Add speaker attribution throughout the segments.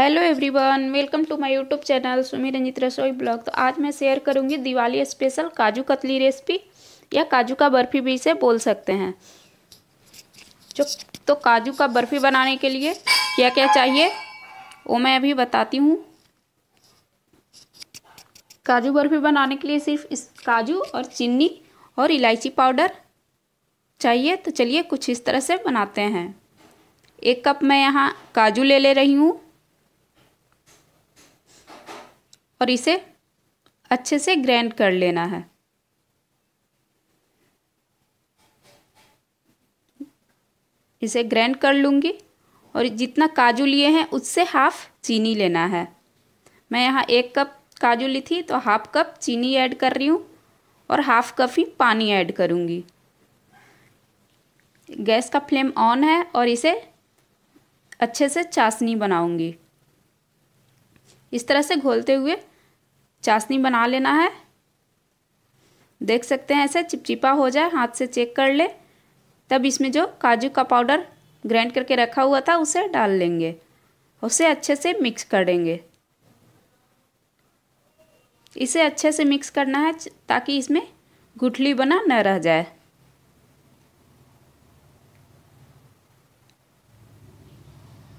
Speaker 1: hello everyone welcome to my YouTube channel Sumi Ranjit रसोई blog तो आज मैं शेयर करूंगी दिवाली स्पेशल काजू कतली रेसिपी या काजू का बर्फ़ी भी इसे बोल सकते हैं जो तो काजू का बर्फ़ी बनाने के लिए क्या क्या चाहिए वो मैं अभी बताती हूँ काजू बर्फ़ी बनाने के लिए सिर्फ इस काजू और चीनी और इलायची पाउडर चाहिए तो चलिए कुछ इस तरह से बनाते हैं एक कप मैं यहाँ काजू ले ले रही हूँ और इसे अच्छे से ग्रैंड कर लेना है इसे ग्रैंड कर लूँगी और जितना काजू लिए हैं उससे हाफ चीनी लेना है मैं यहाँ एक कप काजू ली थी तो हाफ कप चीनी ऐड कर रही हूँ और हाफ कप ही पानी ऐड करूँगी गैस का फ्लेम ऑन है और इसे अच्छे से चाशनी बनाऊँगी इस तरह से घोलते हुए चाशनी बना लेना है देख सकते हैं ऐसे चिपचिपा हो जाए हाथ से चेक कर ले तब इसमें जो काजू का पाउडर ग्राइंड करके रखा हुआ था उसे डाल लेंगे उसे अच्छे से मिक्स करेंगे इसे अच्छे से मिक्स करना है ताकि इसमें गुठली बना न रह जाए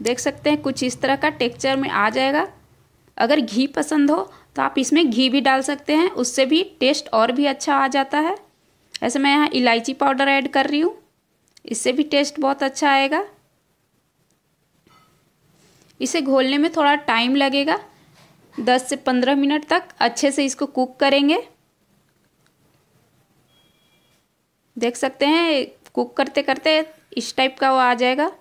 Speaker 1: देख सकते हैं कुछ इस तरह का टेक्सचर में आ जाएगा अगर घी पसंद हो तो आप इसमें घी भी डाल सकते हैं उससे भी टेस्ट और भी अच्छा आ जाता है ऐसे मैं यहाँ इलायची पाउडर ऐड कर रही हूँ इससे भी टेस्ट बहुत अच्छा आएगा इसे घोलने में थोड़ा टाइम लगेगा दस से पंद्रह मिनट तक अच्छे से इसको कुक करेंगे देख सकते हैं कुक करते करते इस टाइप का वो आ जाएगा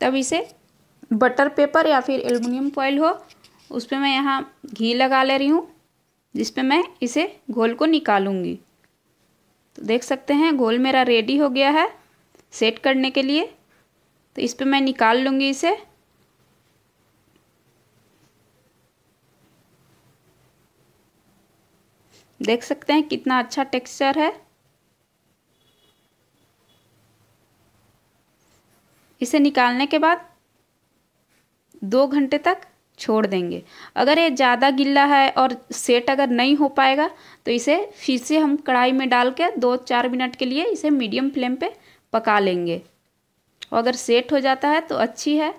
Speaker 1: तब इसे बटर पेपर या फिर एल्युमिनियम फॉइल हो उस पर मैं यहाँ घी लगा ले रही हूँ जिस पर मैं इसे घोल को निकालूंगी तो देख सकते हैं घोल मेरा रेडी हो गया है सेट करने के लिए तो इस पर मैं निकाल लूँगी इसे देख सकते हैं कितना अच्छा टेक्सचर है इसे निकालने के बाद दो घंटे तक छोड़ देंगे अगर ये ज़्यादा गिल्ला है और सेट अगर नहीं हो पाएगा तो इसे फिर से हम कढ़ाई में डाल के दो चार मिनट के लिए इसे मीडियम फ्लेम पे पका लेंगे और अगर सेट हो जाता है तो अच्छी है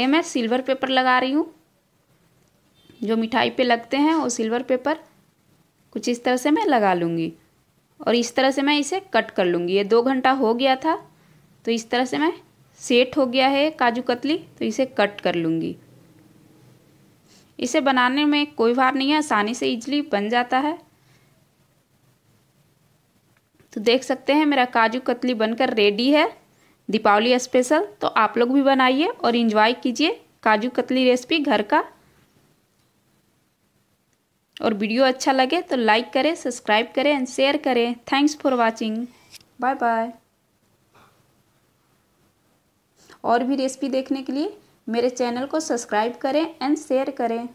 Speaker 1: ये मैं सिल्वर पेपर लगा रही हूँ जो मिठाई पे लगते हैं वो सिल्वर पेपर कुछ इस तरह से मैं लगा लूँगी और इस तरह से मैं इसे कट कर लूँगी ये दो घंटा हो गया था तो इस तरह से मैं सेट हो गया है काजू कतली तो इसे कट कर लूँगी इसे बनाने में कोई भार नहीं है आसानी से इजली बन जाता है तो देख सकते हैं मेरा काजू कतली बनकर रेडी है दीपावली स्पेशल तो आप लोग भी बनाइए और इन्जॉय कीजिए काजू कतली रेसिपी घर का और वीडियो अच्छा लगे तो लाइक करें सब्सक्राइब करें एंड शेयर करें thanks for watching bye bye और भी रेसिपी देखने के लिए मेरे चैनल को सब्सक्राइब करें एंड शेयर करें